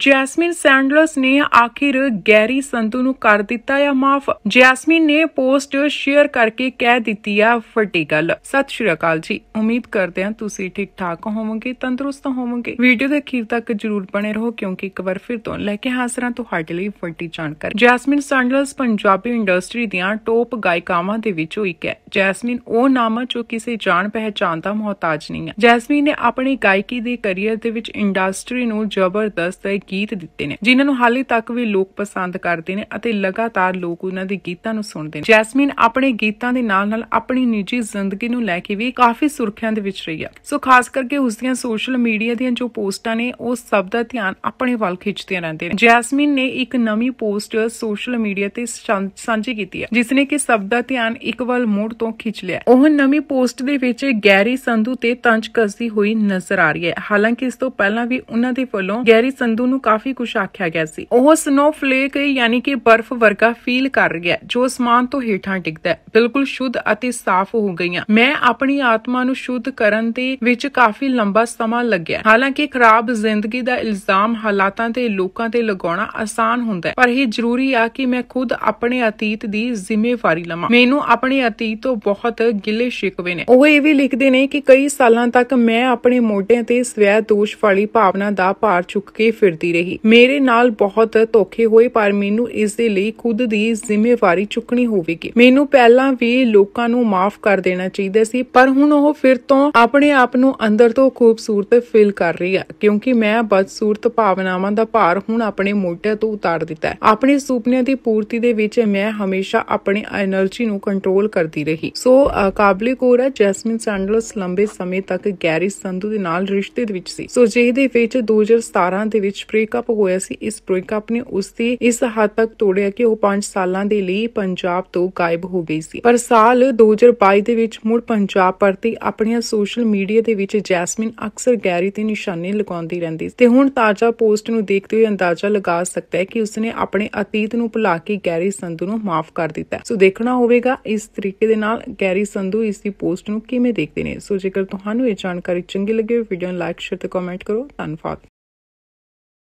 Jasmine Sandlas ਨੇ ਆਖਿਰ Garry ਸੰਤੂ ਨੂੰ ਕਰ ਦਿੱਤਾ ਜਾਂ ਮਾਫ ਜੈਸਮਿਨ ਨੇ ਪੋਸਟ ਸ਼ੇਅਰ ਕਰਕੇ ਕਹਿ ਦਿੱਤੀ ਆ ਫਟੀ ਗੱਲ ਸਤਿ ਸ਼੍ਰੀ ਅਕਾਲ ਜੀ ਉਮੀਦ ਕਰਦੇ ਹਾਂ ਤੁਸੀਂ ਠੀਕ ਠਾਕ ਹੋਵੋਗੇ ਤੰਦਰੁਸਤ ਹੋਵੋਗੇ ਵੀਡੀਓ ਦੇ ਅਖੀਰ ਤੱਕ ਜਰੂਰ ਬਣੇ ਰਹੋ ਕਿਉਂਕਿ ਇੱਕ ਵਾਰ ਫਿਰ ਤੋਂ ਲੈ ਕੇ ਹਾਜ਼ਰਾਂ ਤੁਹਾਡੇ ਲਈ ਫਟੀ ਜਾਣਕਾਰੀ ਜੈਸਮਿਨ ਸੈਂਡਲਸ ਪੰਜਾਬੀ ਇੰਡਸਟਰੀ ਦੀਆਂ ਟੋਪ ਗਾਇਕਾਵਾਂ ਦੇ ਵਿੱਚੋਂ ਇੱਕ ਹੈ ਜੈਸਮਿਨ ਉਹ ਨਾਮ ਹੈ ਜੋ ਕਿਸੇ ਜਾਣ ਪਹਿਚਾਨ ਦਾ ਮੁਹਤਾਜ ਨਹੀਂ ਹੈ ਜੈਸਮਿਨ ਨੇ ਆਪਣੀ ਗਾਇਕੀ ਦੇ ਕੈਰੀਅਰ ਦੇ ਵਿੱਚ ਇੰਡਸਟਰੀ ਨੂੰ ਜ਼ਬਰਦਸਤ ਗੀਤ ਦਿੱਤੇ ਨੇ ਜਿਨ੍ਹਾਂ ਨੂੰ ਹਾਲੇ ਤੱਕ ਵੀ ਲੋਕ ਪਸੰਦ ਕਰਦੇ ਨੇ ਅਤੇ ਲਗਾਤਾਰ ਲੋਕ ਉਹਨਾਂ ਦੇ ਗੀਤਾਂ ਨੂੰ ਸੁਣਦੇ ਨੇ ਜੈਸਮੀਨ ਆਪਣੇ ਗੀਤਾਂ ਦੇ ਨਾਲ-ਨਾਲ ਆਪਣੀ ਨਿੱਜੀ ਜ਼ਿੰਦਗੀ ਨੂੰ ਲੈ ਕੇ ਵੀ ਕਾਫੀ ਸੁਰਖੀਆਂ ਦੇ ਵਿੱਚ ਰਹੀ ਆ ਸੋ ਖਾਸ ਕਰਕੇ ਉਸ ਦੀਆਂ ਸੋਸ਼ਲ ਮੀਡੀਆ ਦੀਆਂ ਜੋ ਪੋਸਟਾਂ ਨੇ ਉਹ ਸਭ ਦਾ ਧਿਆਨ ਆਪਣੇ ਵੱਲ ਖਿੱਚਦੇ ਰਹਿੰਦੇ ਨੇ ਜੈਸਮੀਨ ਨੇ ਇੱਕ ਨਵੀਂ ਪੋਸਟ ਸੋਸ਼ਲ ਮੀਡੀਆ ਤੇ ਸਾਂਝੀ ਕੀਤੀ ਹੈ ਜਿਸ ਨੇ ਕਿ ਸਭ ਦਾ ਧਿਆਨ ਇੱਕ ਵੱਲ ਮੋੜ ਤੋਂ ਖਿੱਚ ਲਿਆ ਉਹ ਨਵੀਂ ਪੋਸਟ ਦੇ ਵਿੱਚ ਗੈਰੀ ਸੰਧੂ ਤੇ ਤੰਜ ਕਰਦੀ ਹੋਈ ਨਜ਼ਰ ਆ ਰਹੀ ਹੈ ਹਾਲਾਂਕਿ ਇਸ ਤੋਂ ਪਹਿਲਾਂ ਵੀ ਉਹਨਾਂ ਦੇ ਵੱਲੋਂ ਗੈਰੀ ਸੰਧੂ ਨੂੰ ਕਾਫੀ ਕੁਝ ਆਖਿਆ ਗਿਆ ਸੀ ਉਹ ਸਨੋਫਲੇਕ ਯਾਨੀ ਕਿ ਬਰਫ਼ ਵਰਗਾ ਫੀਲ ਕਰ ਰਿਹਾ ਜੋ ਅਸਮਾਨ ਤੋਂ ਹੇਠਾਂ ਡਿੱਗਦਾ ਬਿਲਕੁਲ ਸ਼ੁੱਧ ਅਤੇ ਸਾਫ਼ ਹੋ ਗਈਆਂ ਮੈਂ ਆਪਣੀ ਆਤਮਾ ਨੂੰ ਸ਼ੁੱਧ ਕਰਨ ਤੇ ਵਿੱਚ ਕਾਫੀ ਲੰਬਾ ਸਮਾਂ ਲੱਗਿਆ ਹਾਲਾਂਕਿ ਖਰਾਬ ਜ਼ਿੰਦਗੀ ਦਾ ਇਲਜ਼ਾਮ ਹਾਲਾਤਾਂ ਤੇ ਲੋਕਾਂ ਤੇ ਲਗਾਉਣਾ ਆਸਾਨ ਹੁੰਦਾ ਹੈ ਪਰ ਇਹ ਜ਼ਰੂਰੀ ਆ ਕਿ ਮੈਂ ਖੁਦ ਆਪਣੇ ਅਤੀਤ ਦੀ ਜ਼ਿੰਮੇਵਾਰੀ ਲਵਾਂ ਮੈਨੂੰ ਆਪਣੇ ਅਤੀਤ ਤੋਂ ਬਹੁਤ ਗਿਲੇ ਸ਼ਿਕਵੇ ਨੇ ਉਹ ਇਹ ਵੀ ਲਿਖਦੇ ਨੇ ਕਿ ਕਈ ਸਾਲਾਂ ਤੱਕ ਮੈਂ ਆਪਣੇ ਮੋਢਿਆਂ ਤੇ ਸਵੈ ਦੋਸ਼ ਵਾਲੀ ਭਾਵਨਾ ਦਾ ਭਾਰ ਚੁੱਕ ਕੇ ਫਿਰ ਕਰਦੀ ਰਹੀ ਮੇਰੇ ਨਾਲ ਬਹੁਤ ਧੋਖੇ ਹੋਏ ਪਰ ਮੈਨੂੰ ਇਸ ਦੇ ਲਈ ਖੁਦ ਦੀ ਜ਼ਿੰਮੇਵਾਰੀ ਚੁੱਕਣੀ ਹੋਵੇਗੀ ਮੈਨੂੰ ਪਹਿਲਾਂ ਵੀ ਲੋਕਾਂ ਨੂੰ ਮਾਫ ਕਰ ਦੇਣਾ ਚਾਹੀਦਾ ਸੀ ਪਰ ਹੁਣ ਉਹ ਫਿਰ ਤੋਂ ਆਪਣੇ ਆਪ ਨੂੰ ਅੰਦਰ ਤੋਂ ਖੂਬਸੂਰਤ ਫੀਲ ਕਰ ਰਹੀ ਹੈ ਕਿਉਂਕਿ ਮੈਂ ਬਦਸੂਰਤ ਭਾਵਨਾਵਾਂ ਦਾ ਭਾਰ ਹੁਣ ਆਪਣੇ ਮੋਢਿਆਂ ਤੋਂ ਉਤਾਰ ਦਿੱਤਾ ਆਪਣੇ ਸੁਪਨਿਆਂ ਦੀ ਪੂਰਤੀ ਦੇ ਵਿੱਚ ਮੈਂ ਹਮੇਸ਼ਾ ਆਪਣੀ એનર્ਜੀ ਨੂੰ ਕੰਟਰੋਲ ਕਰਦੀ ਰਹੀ ਸੋ ਕਾਬਲੇ ਕੋਰਾ ਜੈਸਮਿਨ ਸੈਂਡਲਸ ਲੰਬੇ ਸਮੇਂ ਤੱਕ ਗੈਰੀ ਸੰਧੂ ਦੇ ਨਾਲ ਰਿਸ਼ਤੇ ਦੇ ਵਿੱਚ ਸੀ ਸੋ ਜਿਹਦੇ ਵਿੱਚ 2017 ਦੇ ਵਿੱਚ ਬ੍ਰੇਕਅਪ ਹੋਇਆ ਸੀ ਇਸ ਬ੍ਰੇਕਅਪ ਨੇ ਉਸ ਦੀ ਇਸ ਹੱਦ ਤੱਕ ਤੋੜਿਆ ਕਿ ਉਹ 5 ਸਾਲਾਂ ਦੇ ਲਈ ਪੰਜਾਬ ਤੋਂ ਗਾਇਬ ਹੋ ਗਈ ਸੀ ਪਰ ਸਾਲ 2022 ਦੇ ਵਿੱਚ ਮੁੜ ਪੰਜਾਬ ਪਰਤੀ ਆਪਣੀਆਂ ਸੋਸ਼ਲ ਮੀਡੀਆ ਦੇ ਵਿੱਚ ਜੈਸਮਿਨ ਅਕਸਰ ਗੈਰੀ ਤੇ ਨਿਸ਼ਾਨੇ ਲਗਾਉਂਦੀ ਰਹਿੰਦੀ ਤੇ ਹੁਣ ਤਾਜ਼ਾ ਪੋਸਟ ਨੂੰ ਦੇਖਦੇ ਹੋਏ ਅੰਦਾਜ਼ਾ ਲਗਾ ਸਕਦਾ ਹੈ ਕਿ ਉਸਨੇ ਆਪਣੇ ਅਤੀਤ ਨੂੰ ਭੁਲਾ ਕੇ ਗੈਰੀ ਸੰਧੂ ਨੂੰ ਮਾਫ ਕਰ ਦਿੱਤਾ ਸੋ ਦੇਖਣਾ ਹੋਵੇਗਾ ਇਸ ਤਰੀਕੇ ਦੇ ਨਾਲ ਗੈਰੀ ਸੰਧੂ ਇਸ ਦੀ ਪੋਸਟ ਨੂੰ ਕਿਵੇਂ ਦੇਖਦੇ ਨੇ ਸੋ ਜੇਕਰ ਤੁਹਾਨੂੰ ਇਹ ਜਾਣਕਾਰੀ ਚੰਗੀ ਲੱਗੇ ਵੀਡੀਓ ਨੂੰ ਲਾਈਕ ਸ਼ੇਅਰ ਤੇ ਕਮੈਂਟ ਕਰੋ ਧੰਨਵਾਦ